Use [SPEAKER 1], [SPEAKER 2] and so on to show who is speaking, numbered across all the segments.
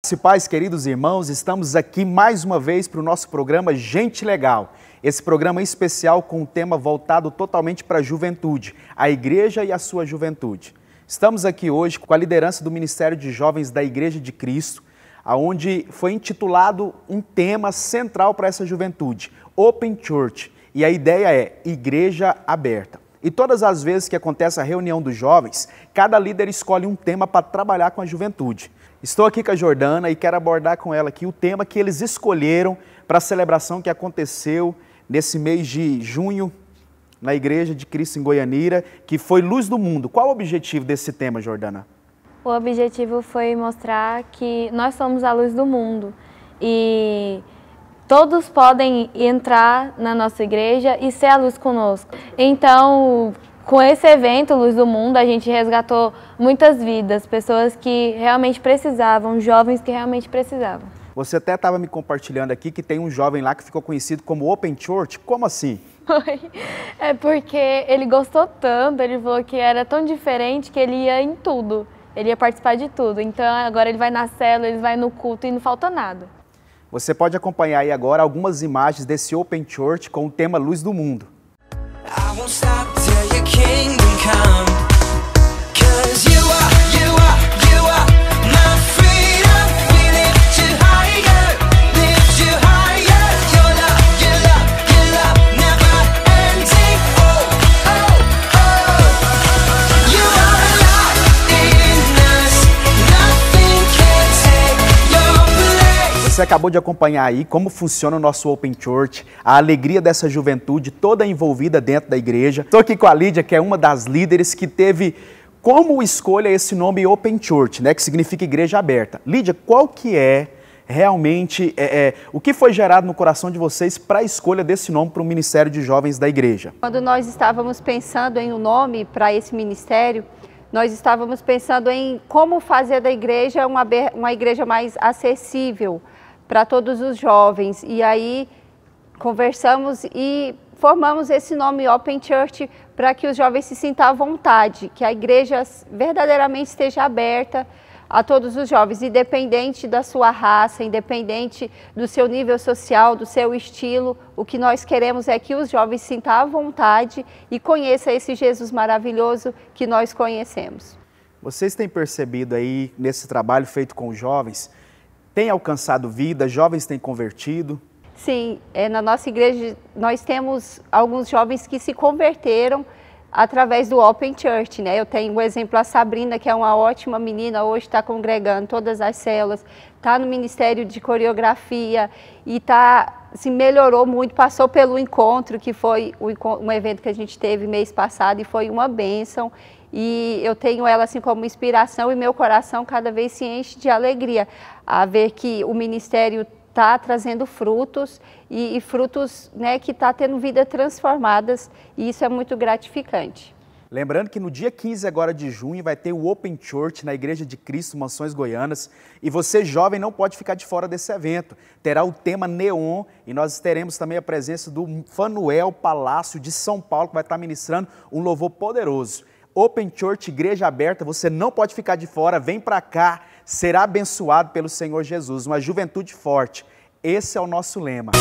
[SPEAKER 1] Principais, queridos irmãos, estamos aqui mais uma vez para o nosso programa Gente Legal. Esse programa é especial com um tema voltado totalmente para a juventude, a igreja e a sua juventude. Estamos aqui hoje com a liderança do Ministério de Jovens da Igreja de Cristo, aonde foi intitulado um tema central para essa juventude, Open Church, e a ideia é Igreja Aberta. E todas as vezes que acontece a reunião dos jovens, cada líder escolhe um tema para trabalhar com a juventude. Estou aqui com a Jordana e quero abordar com ela aqui o tema que eles escolheram para a celebração que aconteceu nesse mês de junho na Igreja de Cristo em Goianira, que foi Luz do Mundo. Qual o objetivo desse tema, Jordana?
[SPEAKER 2] O objetivo foi mostrar que nós somos a luz do mundo e Todos podem entrar na nossa igreja e ser a luz conosco. Então, com esse evento Luz do Mundo, a gente resgatou muitas vidas, pessoas que realmente precisavam, jovens que realmente precisavam.
[SPEAKER 1] Você até estava me compartilhando aqui que tem um jovem lá que ficou conhecido como Open Church. Como assim?
[SPEAKER 2] Foi. É porque ele gostou tanto, ele falou que era tão diferente que ele ia em tudo. Ele ia participar de tudo. Então agora ele vai na cela, ele vai no culto e não falta nada.
[SPEAKER 1] Você pode acompanhar aí agora algumas imagens desse Open Church com o tema Luz do Mundo.
[SPEAKER 3] I
[SPEAKER 1] Você acabou de acompanhar aí como funciona o nosso Open Church, a alegria dessa juventude toda envolvida dentro da igreja. Estou aqui com a Lídia, que é uma das líderes que teve como escolha esse nome Open Church, né, que significa igreja aberta. Lídia, qual que é realmente é, é, o que foi gerado no coração de vocês para a escolha desse nome para o Ministério de Jovens da Igreja?
[SPEAKER 3] Quando nós estávamos pensando em um nome para esse ministério, nós estávamos pensando em como fazer da igreja uma, uma igreja mais acessível para todos os jovens. E aí conversamos e formamos esse nome Open Church para que os jovens se sintam à vontade, que a igreja verdadeiramente esteja aberta a todos os jovens, independente da sua raça, independente do seu nível social, do seu estilo. O que nós queremos é que os jovens sintam à vontade e conheçam esse Jesus maravilhoso que nós conhecemos.
[SPEAKER 1] Vocês têm percebido aí nesse trabalho feito com os jovens tem alcançado vida, jovens têm convertido?
[SPEAKER 3] Sim, é, na nossa igreja nós temos alguns jovens que se converteram através do Open Church, né? Eu tenho o um exemplo a Sabrina, que é uma ótima menina, hoje está congregando todas as células, está no Ministério de Coreografia e tá, se melhorou muito, passou pelo encontro, que foi um evento que a gente teve mês passado e foi uma bênção. E eu tenho ela assim como inspiração e meu coração cada vez se enche de alegria a ver que o ministério está trazendo frutos e, e frutos né, que está tendo vida transformadas e isso é muito gratificante.
[SPEAKER 1] Lembrando que no dia 15 agora de junho vai ter o Open Church na Igreja de Cristo Mansões Goianas e você jovem não pode ficar de fora desse evento. Terá o tema Neon e nós teremos também a presença do Fanuel Palácio de São Paulo que vai estar ministrando um louvor poderoso. Open Church, Igreja Aberta, você não pode ficar de fora, vem para cá será abençoado pelo Senhor Jesus. Uma juventude forte. Esse é o nosso lema.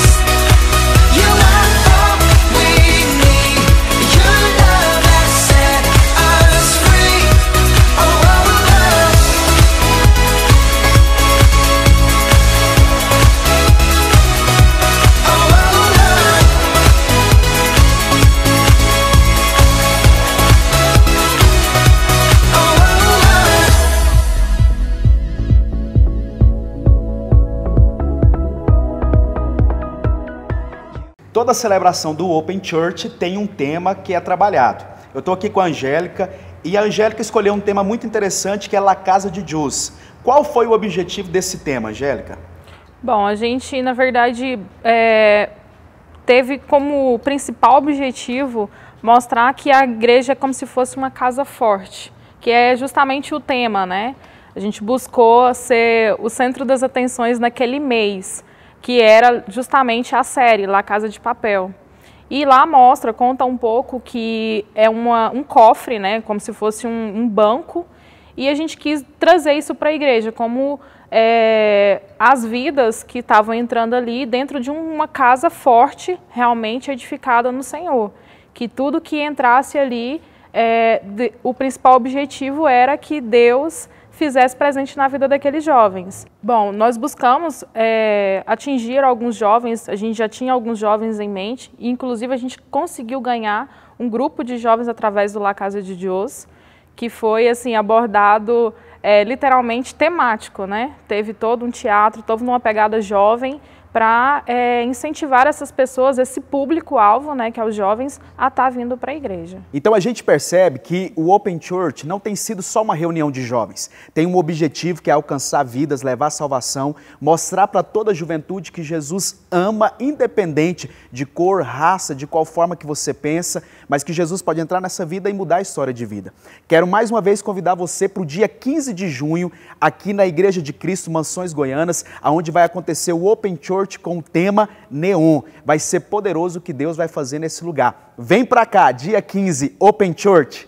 [SPEAKER 1] toda celebração do Open Church tem um tema que é trabalhado. Eu estou aqui com a Angélica e a Angélica escolheu um tema muito interessante que é La Casa de Jus. Qual foi o objetivo desse tema, Angélica?
[SPEAKER 2] Bom, a gente, na verdade, é, teve como principal objetivo mostrar que a igreja é como se fosse uma casa forte, que é justamente o tema, né? A gente buscou ser o centro das atenções naquele mês que era justamente a série La Casa de Papel. E lá mostra, conta um pouco que é uma, um cofre, né, como se fosse um, um banco, e a gente quis trazer isso para a igreja, como é, as vidas que estavam entrando ali dentro de uma casa forte, realmente edificada no Senhor. Que tudo que entrasse ali, é, de, o principal objetivo era que Deus fizesse presente na vida daqueles jovens. Bom, nós buscamos é, atingir alguns jovens, a gente já tinha alguns jovens em mente, e inclusive a gente conseguiu ganhar um grupo de jovens através do La Casa de Dios, que foi assim abordado é, literalmente temático, né? Teve todo um teatro, todo uma pegada jovem, para é, incentivar essas pessoas, esse público-alvo, né, que é os jovens, a estar tá vindo para a igreja.
[SPEAKER 1] Então a gente percebe que o Open Church não tem sido só uma reunião de jovens. Tem um objetivo que é alcançar vidas, levar salvação, mostrar para toda a juventude que Jesus ama, independente de cor, raça, de qual forma que você pensa, mas que Jesus pode entrar nessa vida e mudar a história de vida. Quero mais uma vez convidar você para o dia 15 de junho, aqui na Igreja de Cristo, Mansões Goianas, aonde vai acontecer o Open Church com o tema Neon. Vai ser poderoso o que Deus vai fazer nesse lugar. Vem para cá, dia 15, Open Church.